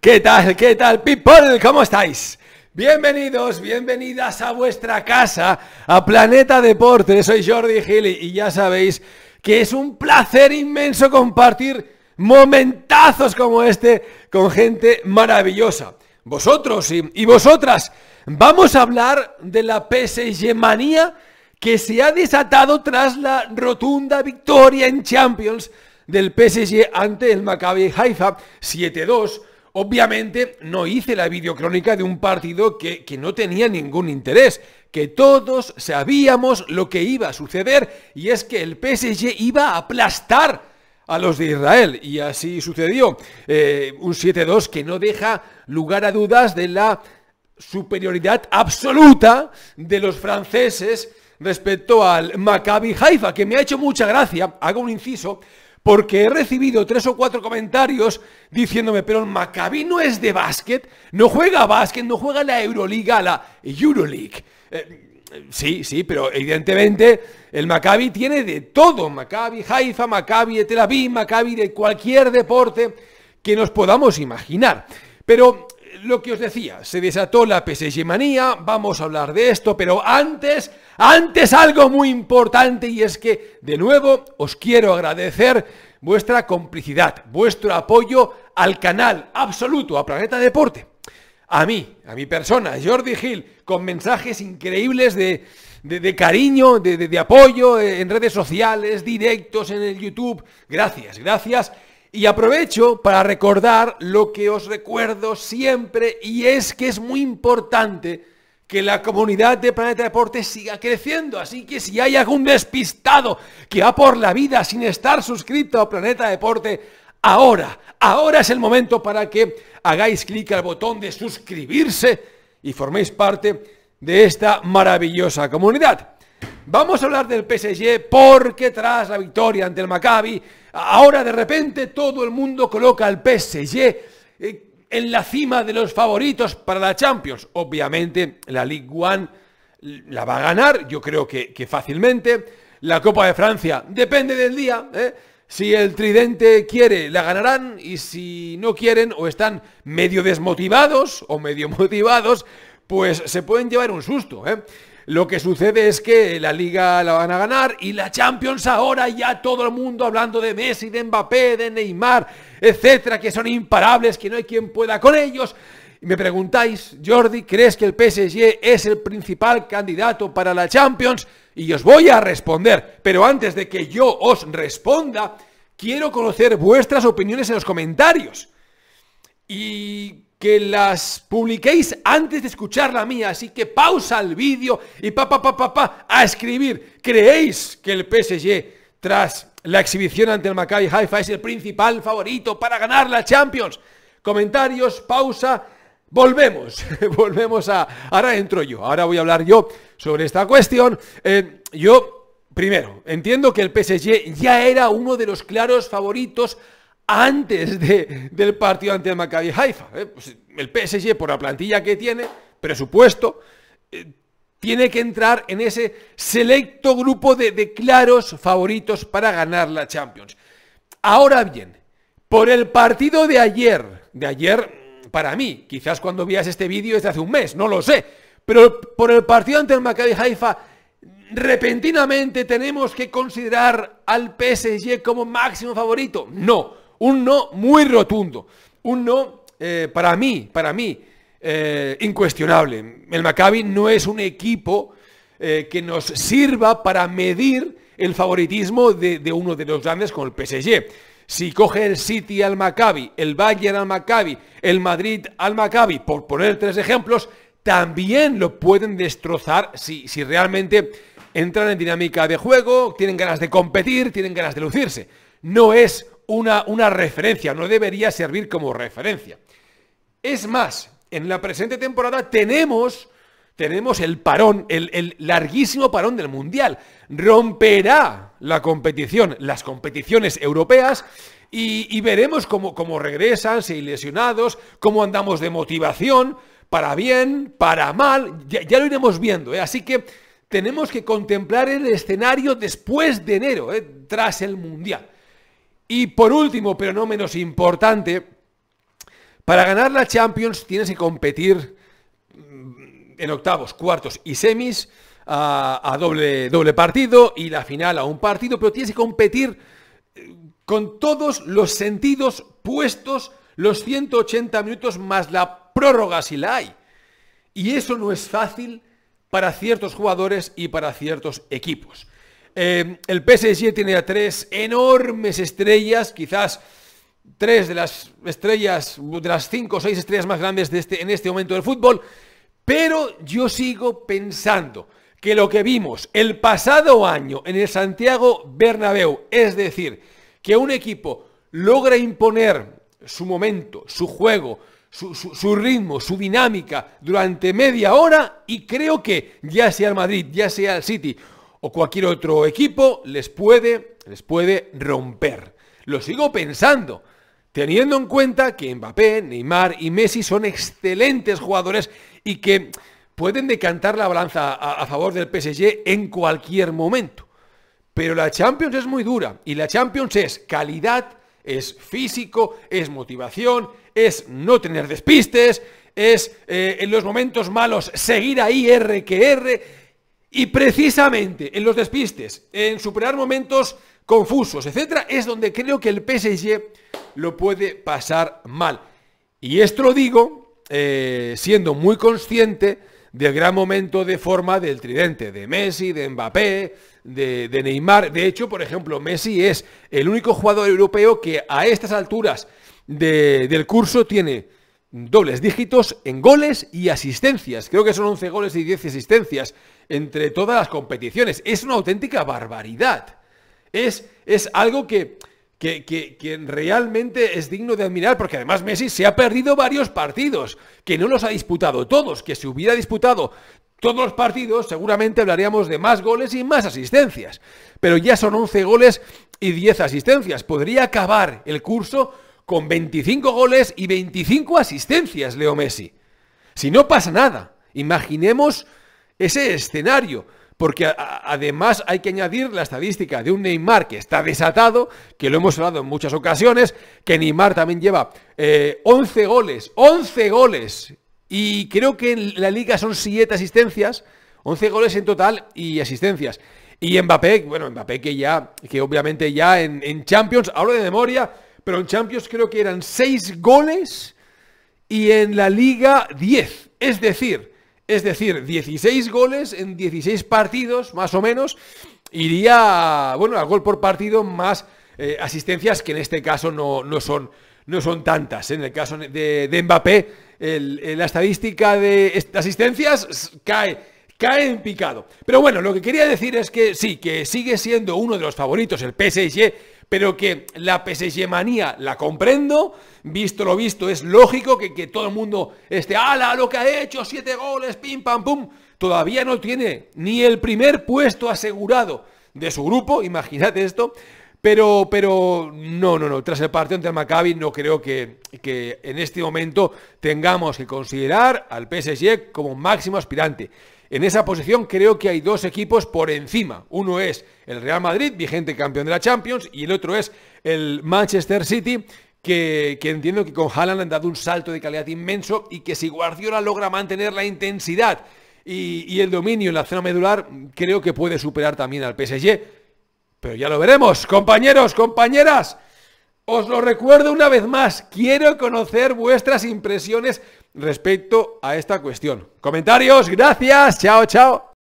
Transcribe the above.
¿Qué tal? ¿Qué tal, people? ¿Cómo estáis? Bienvenidos, bienvenidas a vuestra casa, a Planeta Deporte. Soy Jordi Gil y ya sabéis que es un placer inmenso compartir momentazos como este con gente maravillosa. Vosotros y, y vosotras, vamos a hablar de la PSG manía que se ha desatado tras la rotunda victoria en Champions del PSG ante el Maccabi Haifa 7-2. Obviamente no hice la videocrónica de un partido que, no tenía ningún interés, que todos sabíamos lo que iba a suceder y es que el PSG iba a aplastar a los de Israel y así sucedió. Eh, un 7-2 que no deja lugar a dudas de la superioridad absoluta de los franceses respecto al Maccabi Haifa, que me ha hecho mucha gracia, hago un inciso, porque he recibido tres o cuatro comentarios diciéndome, pero el Maccabi no es de básquet, no juega básquet, no juega la Euroliga, la Euroleague. Eh, sí, sí, pero evidentemente el Maccabi tiene de todo. Maccabi Haifa, Maccabi Tel Aviv, Maccabi de cualquier deporte que nos podamos imaginar. Pero lo que os decía, se desató la PSG vamos a hablar de esto, pero antes, antes algo muy importante y es que, de nuevo, os quiero agradecer vuestra complicidad, vuestro apoyo al canal absoluto, a Planeta Deporte. A mí, a mi persona, Jordi Gil, con mensajes increíbles de, cariño, de, de apoyo eh, en redes sociales, directos en el YouTube. Gracias, gracias y aprovecho para recordar lo que os recuerdo siempre y es que es muy importante que la comunidad de Planeta Deporte siga creciendo. Así que si hay algún despistado que va por la vida sin estar suscrito a Planeta Deporte, ahora, ahora es el momento para que hagáis clic al botón de suscribirse y forméis parte de esta maravillosa comunidad. Vamos a hablar del PSG porque tras la victoria ante el Maccabi, Ahora de repente todo el mundo coloca al PSG eh, en la cima de los favoritos para la Champions. Obviamente la Ligue 1 la va a ganar, yo creo que, fácilmente. La Copa de Francia depende del día. Eh. Si el tridente quiere, la ganarán. Y si no quieren o están medio desmotivados o medio motivados, pues se pueden llevar un susto. Eh. Lo que sucede es que la Liga la van a ganar y la Champions ahora ya todo el mundo hablando de Messi, de Mbappé, de Neymar, etcétera, que son imparables, que no hay quien pueda con ellos. me preguntáis, Jordi, ¿crees que el PSG es el principal candidato para la Champions? Y os voy a responder, pero antes de que yo os responda, quiero conocer vuestras opiniones en los comentarios. Y que las publiquéis antes de escuchar la mía. Así que pausa el vídeo y pa, pa, pa, pa, pa, a escribir. ¿Creéis que el PSG, tras la exhibición ante el Maccabi Haifa, es el principal favorito para ganar la Champions? Comentarios, pausa. Volvemos, volvemos a... Ahora entro yo, ahora voy a hablar yo sobre esta cuestión. Eh, yo, primero, entiendo que el PSG ya era uno de los claros favoritos antes de, del partido ante el Maccabi Haifa. Eh, pues, el PSG, por la plantilla que tiene, presupuesto, eh, tiene que entrar en ese selecto grupo de, de claros favoritos para ganar la Champions. Ahora bien, por el partido de ayer, de ayer para mí, quizás cuando veas este vídeo es de hace un mes, no lo sé, pero por el partido ante el Maccabi Haifa, repentinamente tenemos que considerar al PSG como máximo favorito. No, un no muy rotundo. Un no eh, para mí, para mí, eh, incuestionable. El Maccabi no es un equipo eh, que nos sirva para medir el favoritismo de, uno de los grandes con el PSG. Si coge el City al Maccabi, el Bayern al Maccabi, el Madrid al Maccabi, por poner tres ejemplos, también lo pueden destrozar si, si realmente entran en dinámica de juego, tienen ganas de competir, tienen ganas de lucirse. No es una, una referencia, no debería servir como referencia. Es más, en la presente temporada tenemos, tenemos el parón, el, larguísimo parón del Mundial. Romperá la competición, las competiciones europeas y, veremos cómo, regresan, si lesionados, cómo andamos de motivación, para bien, para mal, ya, lo iremos viendo. ¿eh? Así que tenemos que contemplar el escenario después de enero, ¿eh? tras el Mundial. Y por último, pero no menos importante, para ganar la Champions tienes que competir mm, en octavos, cuartos y semis a, doble, doble partido y la final a un partido, pero tienes que competir eh, con todos los sentidos puestos los 180 minutos más la prórroga si la hay. Y eso no es fácil para ciertos jugadores y para ciertos equipos. Eh, el PSG tiene a tres enormes estrellas, quizás tres de las estrellas, de las cinco o seis estrellas más grandes este, en este momento del fútbol, pero yo sigo pensando que lo que vimos el pasado año en el Santiago Bernabéu, es decir, que un equipo logra imponer su momento, su juego, su, su, ritmo, su dinámica durante media hora y creo que ya sea el Madrid, ya sea el City o cualquier otro equipo les puede, les puede romper. Lo sigo pensando, teniendo en cuenta que Mbappé, Neymar y Messi son excelentes jugadores y que pueden decantar la balanza a, favor del PSG en cualquier momento. Pero la Champions es muy dura y la Champions es calidad, es físico, es motivación, es no tener despistes, es eh, en los momentos malos seguir ahí R que R y precisamente en los despistes, en superar momentos confusos, etcétera, es donde creo que el PSG lo puede pasar mal. Y esto lo digo eh, siendo muy consciente del gran momento de forma del tridente, de Messi, de Mbappé, de, Neymar. De hecho, por ejemplo, Messi es el único jugador europeo que a estas alturas del curso tiene dobles dígitos en goles y asistencias. Creo que son 11 goles y 10 asistencias entre todas las competiciones. Es una auténtica barbaridad. Es, es algo que, que, que, realmente es digno de admirar, porque además Messi se ha perdido varios partidos, que no los ha disputado todos, que si hubiera disputado todos los partidos, seguramente hablaríamos de más goles y más asistencias. Pero ya son 11 goles y 10 asistencias. Podría acabar el curso con 25 goles y 25 asistencias, Leo Messi. Si no pasa nada, imaginemos ese escenario. Porque además hay que añadir la estadística de un Neymar que está desatado, que lo hemos hablado en muchas ocasiones, que Neymar también lleva 11 eh, goles, 11 goles, y creo que en la liga son 7 asistencias, 11 goles en total y asistencias. Y Mbappé, bueno, Mbappé que ya, que obviamente ya en, en Champions, hablo de memoria, pero en Champions creo que eran 6 goles y en la liga 10. Es decir, es decir, 16 goles en 16 partidos, más o menos, iría, bueno, a gol por partido más eh, asistencias que en este caso no, son, no son tantas. En el caso de, Mbappé, la estadística de asistencias cae cae en picado. Pero bueno, lo que quería decir es que sí, que sigue siendo uno de los favoritos el PSG pero que la PSG la comprendo, visto lo visto, es lógico que, todo el mundo esté, ala, lo que ha hecho, siete goles, pim, pam, pum, todavía no tiene ni el primer puesto asegurado de su grupo, imagínate esto, pero, no, no, no. Tras el partido ante el Maccabi, no creo que, que en este momento tengamos que considerar al PSG como máximo aspirante. En esa posición creo que hay dos equipos por encima. Uno es el Real Madrid, vigente campeón de la Champions, y el otro es el Manchester City, que, entiendo que con Haaland han dado un salto de calidad inmenso y que si Guardiola logra mantener la intensidad y el dominio en la zona medular, creo que puede superar también al PSG pero ya lo veremos, compañeros, compañeras. Os lo recuerdo una vez más, quiero conocer vuestras impresiones respecto a esta cuestión. Comentarios, gracias, chao, chao.